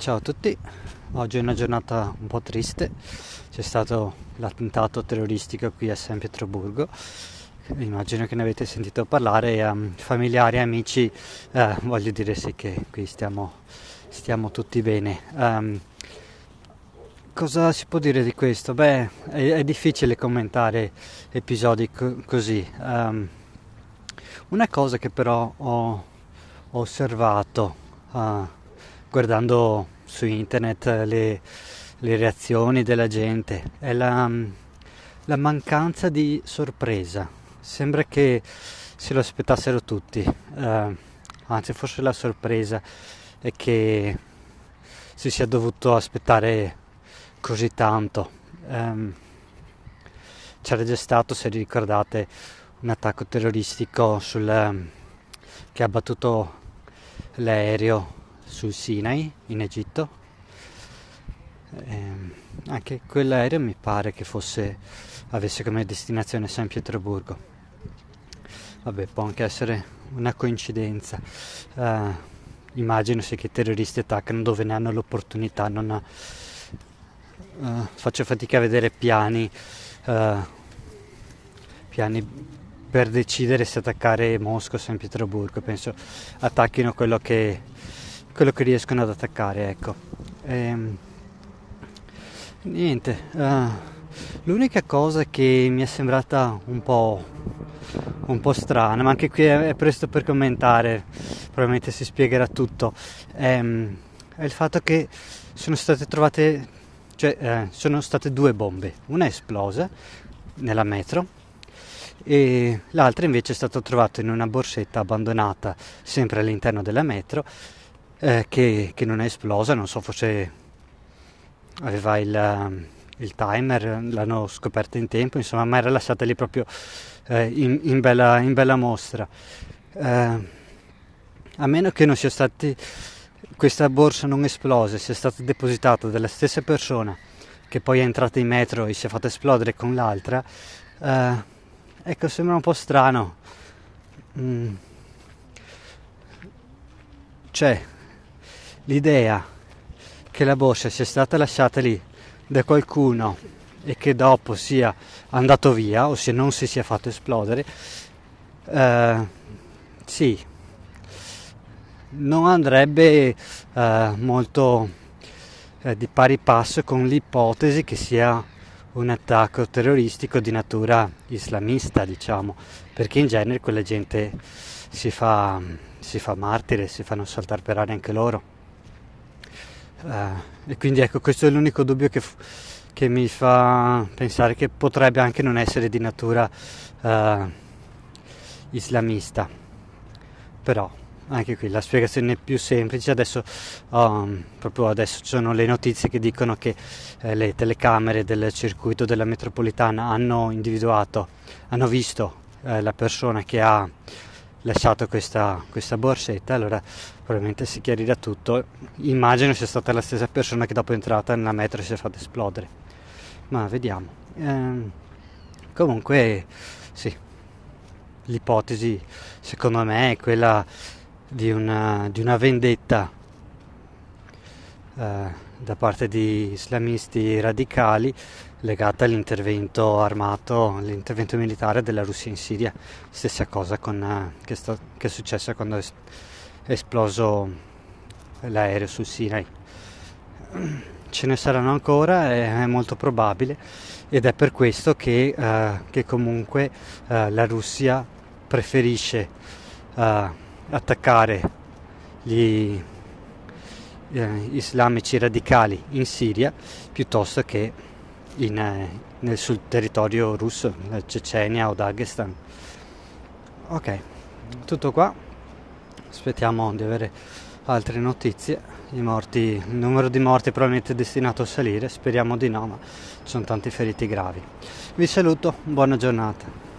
Ciao a tutti, oggi è una giornata un po' triste, c'è stato l'attentato terroristico qui a San Pietroburgo, immagino che ne avete sentito parlare um, familiari amici eh, voglio dire sì che qui stiamo, stiamo tutti bene. Um, cosa si può dire di questo? Beh, è, è difficile commentare episodi co- così. Um, una cosa che però ho, ho osservato... Uh, guardando su internet le, le reazioni della gente, è la, mm, la, mancanza di sorpresa. Sembra che se lo aspettassero tutti, eh, anzi forse la sorpresa è che si sia dovuto aspettare così tanto. Um, c'era già stato, se ricordate, un attacco terroristico sul, um, che ha battuto l'aereo sul Sinai in Egitto. E ehm, anche quell'aereo mi pare che fosse, avesse come destinazione San Pietroburgo. Vabbè, può anche essere una coincidenza. Uh, immagino se che i terroristi attaccano dove ne hanno l'opportunità, non ha, uh, eh, faccio fatica a vedere piani, uh, piani per decidere se attaccare Mosca o San Pietroburgo. Penso attacchino quello che quello che riescono ad attaccare, ecco. E, ehm, niente, uh, l'unica cosa che mi è sembrata un po', un po' strana, ma anche qui è, è presto per commentare, probabilmente si spiegherà tutto, è, ehm, è il fatto che sono state trovate, cioè eh, sono state due bombe, una è esplosa nella metro e l'altra invece è stata trovata in una borsetta abbandonata sempre all'interno della metro eh, che, che, non è esplosa, non so forse aveva il, eh, il, timer, l'hanno scoperta in tempo, insomma, ma era lasciata lì proprio eh, in, in, bella, in, bella, mostra. Eh, a meno che non sia stati questa borsa non esplosa, sia stata depositata dalla stessa persona che poi è entrata in metro e si è fatta esplodere con l'altra, eh, ecco, sembra un po' strano. Mm. C'è, l'idea che la borsa sia stata lasciata lì da qualcuno e che dopo sia andato via, o se non si sia fatto esplodere, eh, sì, non andrebbe eh, molto eh, di pari passo con l'ipotesi che sia un attacco terroristico di natura islamista, diciamo, perché in genere quella gente si fa, si fa martire, si fanno saltare per aria anche loro. Eh, e quindi ecco, questo è l'unico dubbio che, che, mi fa pensare che potrebbe anche non essere di natura eh, islamista. Però anche qui la spiegazione è più semplice, adesso um, proprio adesso ci sono le notizie che dicono che eh, le telecamere del circuito della metropolitana hanno individuato, hanno visto eh, la persona che ha lasciato questa, questa borsetta, allora probabilmente si chiarirà tutto. Immagino sia stata la stessa persona che dopo è entrata nella metro e si è fatta esplodere. Ma vediamo. Ehm, comunque, sì, l'ipotesi secondo me è quella di una, di una vendetta eh, da parte di islamisti radicali legata all'intervento armato, all'intervento militare della Russia in Siria. Stessa cosa con, eh, che, sta, che, è successa quando è esploso l'aereo sul Sinai. Ce ne saranno ancora, è, è molto probabile ed è per questo che, eh, che comunque eh, la Russia preferisce eh, attaccare gli eh, islamici radicali in Siria piuttosto che in, eh, nel, sul territorio russo, nella Cecenia o Dagestan. Ok, tutto qua, aspettiamo di avere altre notizie. Morti, il numero di morti è probabilmente destinato a salire, speriamo di no, ma ci sono tanti feriti gravi. Vi saluto, buona giornata.